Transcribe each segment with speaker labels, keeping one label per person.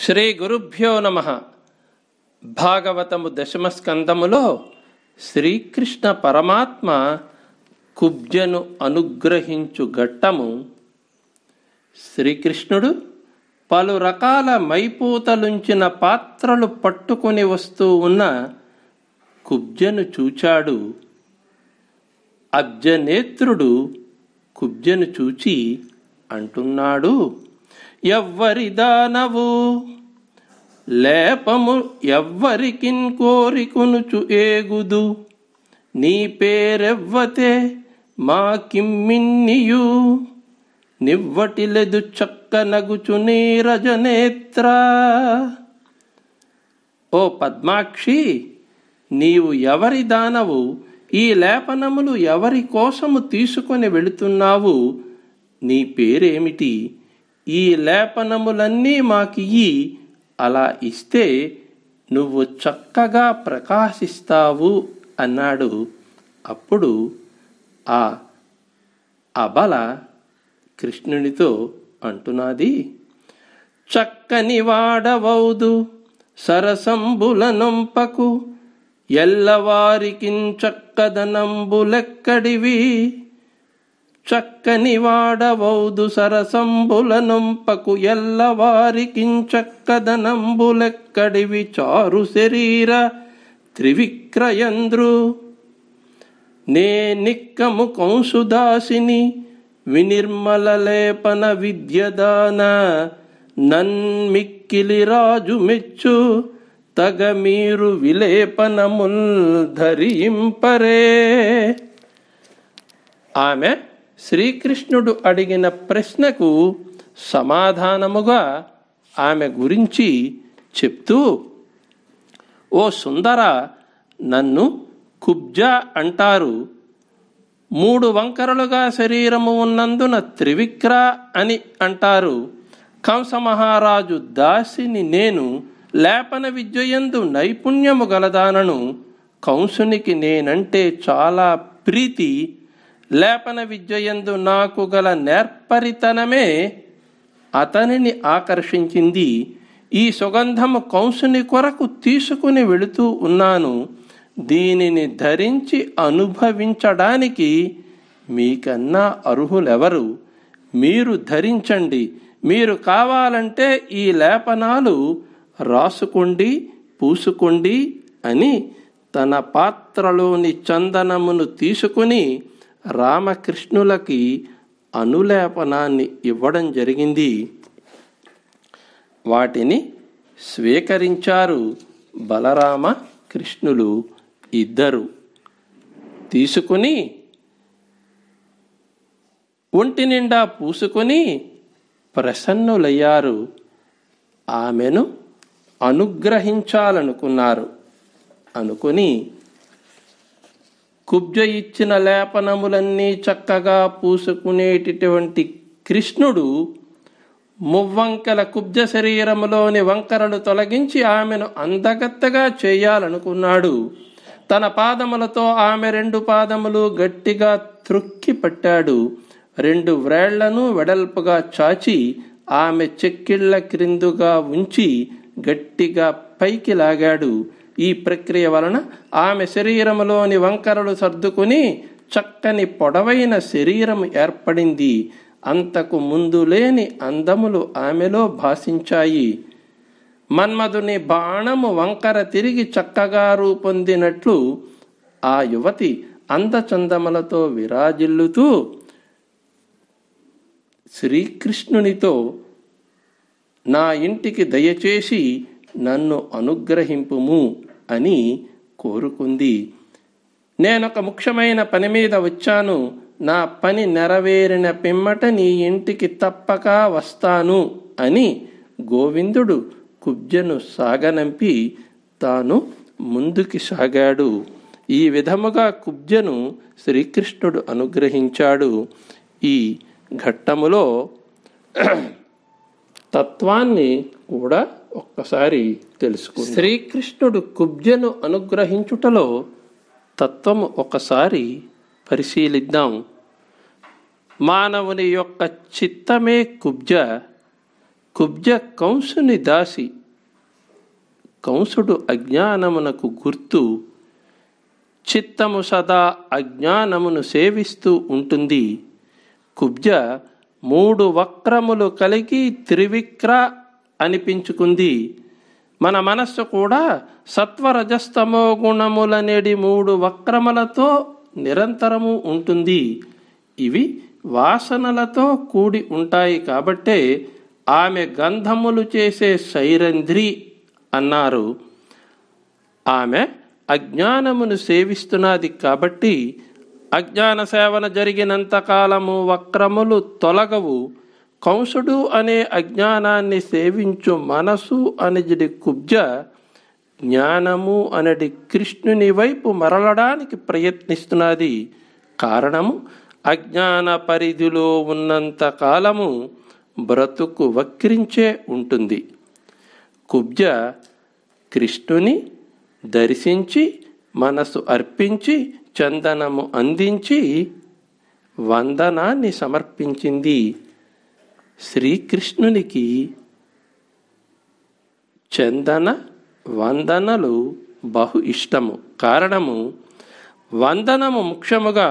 Speaker 1: శ్రీ గురుభ్యో నమ భాగవతము దశమస్కందములో శ్రీకృష్ణ పరమాత్మ కుబ్జను అనుగ్రహించు ఘట్టము శ్రీకృష్ణుడు పలు రకాల మైపూతలుంచిన పాత్రలు పట్టుకుని వస్తూ ఉన్న కుబ్జను చూచాడు అబ్జనేత్రుడు కుబ్జను చూచి అంటున్నాడు ఎవ్వరి దానవు లేపము ఎవ్వరికి కోరికొనుచు ఏగుదు నీ పేరెవ్వతే మా కిమ్మిన్నియు నివ్వటిలెదు చక్కనగుచు రజనేత్ర ఓ పద్మాక్షి నీవు ఎవరి దానవు ఈ లేపనములు ఎవరి కోసము తీసుకొని వెళుతున్నావు నీ పేరేమిటి ఈ లేపనములన్నీ మాకియ్యి అలా ఇస్తే నువ్వు చక్కగా ప్రకాశిస్తావు అన్నాడు అప్పుడు ఆ అబల కృష్ణునితో అంటున్నది చక్కని వాడవౌదు సరసంబులనంపకు చక్కదనంబులెక్కడివి చక్కని వాడవౌదు సరసంబులనొంపకు ఎల్లవారికించక్కదనంబులెక్కడివి చారు శరీర త్రివిక్రయంద్రు నే నిక్కము కంసుదాసిని వినిర్మల లేపన విద్యదాన నన్మిక్కిలి రాజు మెచ్చు తగ మీరు విలేపనముల్ ధరింపరే ఆమె శ్రీకృష్ణుడు అడిగిన ప్రశ్నకు సమాధానముగా ఆమె గురించి చెప్తూ ఓ సుందర నన్ను కుబ్జా అంటారు మూడు వంకరలుగా శరీరము ఉన్నందున త్రివిక్ర అని అంటారు కంసమహారాజు దాసిని నేను లేపన విద్యయందు నైపుణ్యము గలదానను కంసునికి నేనంటే చాలా ప్రీతి లేపన విద్యయందు నాకు గల నేర్పరితనమే అతనిని ఆకర్షించింది ఈ సుగంధము కంసుని కొరకు తీసుకుని వెళుతూ ఉన్నాను దీనిని ధరించి అనుభవించడానికి మీకన్నా అర్హులెవరు మీరు ధరించండి మీరు కావాలంటే ఈ లేపనాలు రాసుకోండి పూసుకోండి అని తన పాత్రలోని చందనమును తీసుకుని రామకృష్ణులకి అనులేపనాన్ని ఇవ్వడం జరిగింది వాటిని స్వీకరించారు బలరామ కృష్ణులు ఇద్దరు తీసుకుని ఒంటి నిండా పూసుకొని ప్రసన్నులయ్యారు ఆమెను అనుగ్రహించాలనుకున్నారు అనుకుని కుబ్జ ఇచ్చిన లేపనములన్నీ చక్కగా పూసుకునేటటువంటి కృష్ణుడు మువ్వంకల కుబ్జ శరీరములోని వంకరలు తొలగించి ఆమెను అందగత్తగా చేయాలనుకున్నాడు తన పాదములతో ఆమె రెండు పాదములు గట్టిగా త్రుక్కి పట్టాడు రెండు వ్రేళ్లను వెడల్పుగా చాచి ఆమె చెక్కిళ్ల క్రిందుగా ఉంచి గట్టిగా పైకి లాగాడు ఈ ప్రక్రియ వలన ఆమె శరీరంలోని వంకరలు సర్దుకుని చక్కని పొడవైన శరీరం ఏర్పడింది అంతకు ముందు లేని అందములు ఆమెలో భాషించాయి మన్మధుని బాణము వంకర తిరిగి చక్కగా రూపొందినట్లు ఆ యువతి అందచందములతో విరాజిల్లుతూ శ్రీకృష్ణునితో నా ఇంటికి దయచేసి నన్ను అనుగ్రహింపుము అని కోరుకుంది నేనొక ముఖ్యమైన పని మీద వచ్చాను నా పని నెరవేరిన పిమ్మట నీ ఇంటికి తప్పక వస్తాను అని గోవిందుడు కుబ్జను సాగనంపి తాను ముందుకి సాగాడు ఈ విధముగా కుబ్జను శ్రీకృష్ణుడు అనుగ్రహించాడు ఈ ఘట్టములో తత్వాన్ని కూడా ఒక్కసారి తెలుసుకు శ్రీకృష్ణుడు కుబ్జను అనుగ్రహించుటలో తత్వము ఒకసారి పరిశీలిద్దాం మానవుని యొక్క చిత్తమే కుబ్జ కుబ్జ కంసుని దాసి కంసుడు అజ్ఞానమునకు గుర్తు చిత్తము సదా అజ్ఞానమును సేవిస్తూ ఉంటుంది కుబ్జ మూడు వక్రములు కలిగి త్రివిక్ర అనిపించుకుంది మన మనస్సు కూడా సత్వరజస్తమో గుణములనేడి మూడు వక్రములతో నిరంతరము ఉంటుంది ఇవి వాసనలతో కూడి ఉంటాయి కాబట్టే ఆమె గంధములు చేసే శైరంధ్రి అన్నారు ఆమె అజ్ఞానమును సేవిస్తున్నది కాబట్టి అజ్ఞాన సేవన జరిగినంత కాలము వక్రములు తొలగవు కంసుడు అనే అజ్ఞానాన్ని సేవించు మనసు అనేది కుబ్జ జ్ఞానము అనేది కృష్ణుని వైపు మరలడానికి ప్రయత్నిస్తున్నది కారణము అజ్ఞాన పరిధిలో ఉన్నంత కాలము బ్రతుకు వక్రించే ఉంటుంది కుబ్జ కృష్ణుని దర్శించి మనసు అర్పించి చందనము అందించి వందనాన్ని సమర్పించింది శ్రీకృష్ణునికి చందన వందనలు బహు ఇష్టము కారణము వందనము ముఖ్యముగా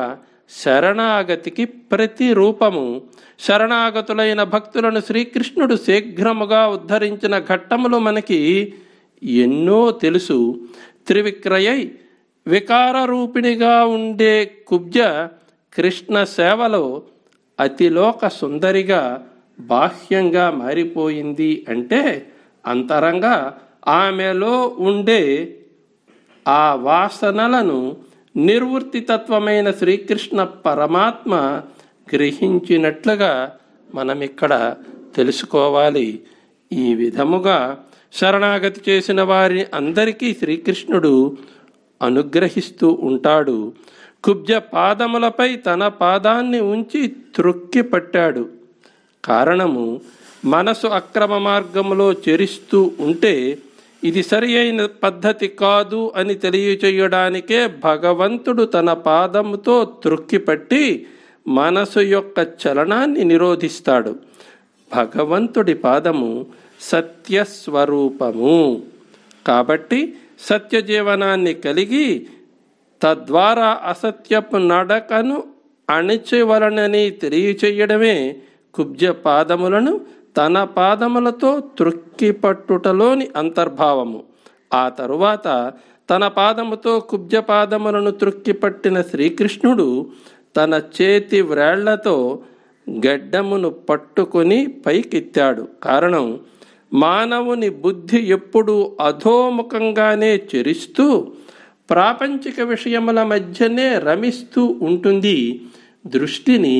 Speaker 1: శరణాగతికి ప్రతిరూపము శరణాగతులైన భక్తులను శ్రీకృష్ణుడు శీఘ్రముగా ఉద్ధరించిన ఘట్టములు మనకి ఎన్నో తెలుసు త్రివిక్రయై వికార రూపిణిగా ఉండే కుబ్జ కృష్ణ సేవలో అతిలోక సుందరిగా బాహ్యంగా మారిపోయింది అంటే అంతరంగా ఆమెలో ఉండే ఆ వాసనలను నిర్వృత్తితత్వమైన శ్రీకృష్ణ పరమాత్మ గ్రహించినట్లుగా మనం ఇక్కడ తెలుసుకోవాలి ఈ విధముగా శరణాగతి చేసిన వారి అందరికీ శ్రీకృష్ణుడు అనుగ్రహిస్తూ ఉంటాడు కుబ్జ పాదములపై తన పాదాన్ని ఉంచి త్రొక్కి పట్టాడు కారణము మనసు అక్రమ మార్గములో చెరిస్తూ ఉంటే ఇది సరి అయిన పద్ధతి కాదు అని తెలియచేయడానికే భగవంతుడు తన పాదముతో త్రొక్కిపట్టి మనసు యొక్క చలనాన్ని నిరోధిస్తాడు భగవంతుడి పాదము సత్యస్వరూపము కాబట్టి సత్య జీవనాన్ని కలిగి తద్వారా అసత్యపు నడకను అణిచివలనని తెలియచేయడమే కుబ్జ పాదములను తన పాదములతో తృక్కి పట్టుటలోని అంతర్భావము ఆ తరువాత తన పాదముతో కుబ్జ పాదములను త్రొక్కి పట్టిన శ్రీకృష్ణుడు తన చేతి వ్రేళ్లతో గడ్డమును పట్టుకొని పైకెత్తాడు కారణం మానవుని బుద్ధి ఎప్పుడూ అధోముఖంగానే చెరిస్తూ ప్రాపంచిక విషయముల మధ్యనే రమిస్తూ ఉంటుంది దృష్టిని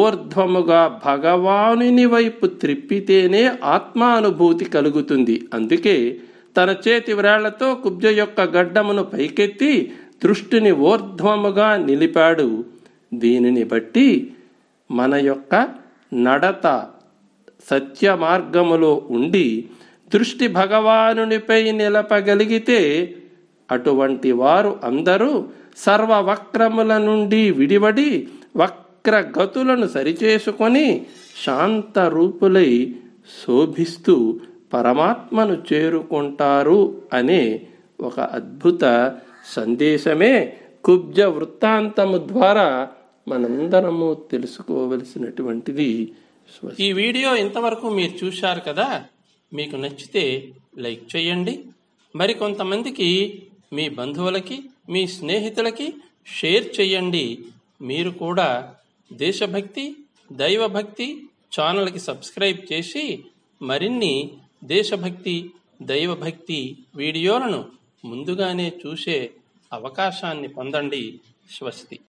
Speaker 1: ఊర్ధ్వముగా భగవానుని వైపు త్రిప్పితేనే ఆత్మానుభూతి కలుగుతుంది అందుకే తన చేతి వ్రాళ్లతో కుబ్జ యొక్క గడ్డమును పైకెత్తి దృష్టిని ఊర్ధ్వముగా నిలిపాడు దీనిని బట్టి మన యొక్క నడత సత్య మార్గములో ఉండి దృష్టి భగవానునిపై నిలపగలిగితే అటువంటి వారు అందరూ సర్వవక్రముల నుండి విడివడి వక్రగతులను సరిచేసుకొని శాంత రూపులై శోభిస్తూ పరమాత్మను చేరుకుంటారు అనే ఒక అద్భుత సందేశమే కుబ్జ వృత్తాంతము ద్వారా మనందరము తెలుసుకోవలసినటువంటిది ఈ వీడియో ఇంతవరకు మీరు చూశారు కదా మీకు నచ్చితే లైక్ చేయండి మరికొంతమందికి మీ బంధువులకి మీ స్నేహితులకి షేర్ చేయండి మీరు కూడా దేశభక్తి దైవభక్తి ఛానల్కి సబ్స్క్రైబ్ చేసి మరిన్ని దేశభక్తి దైవభక్తి వీడియోలను ముందుగానే చూసే అవకాశాన్ని పొందండి స్వస్తి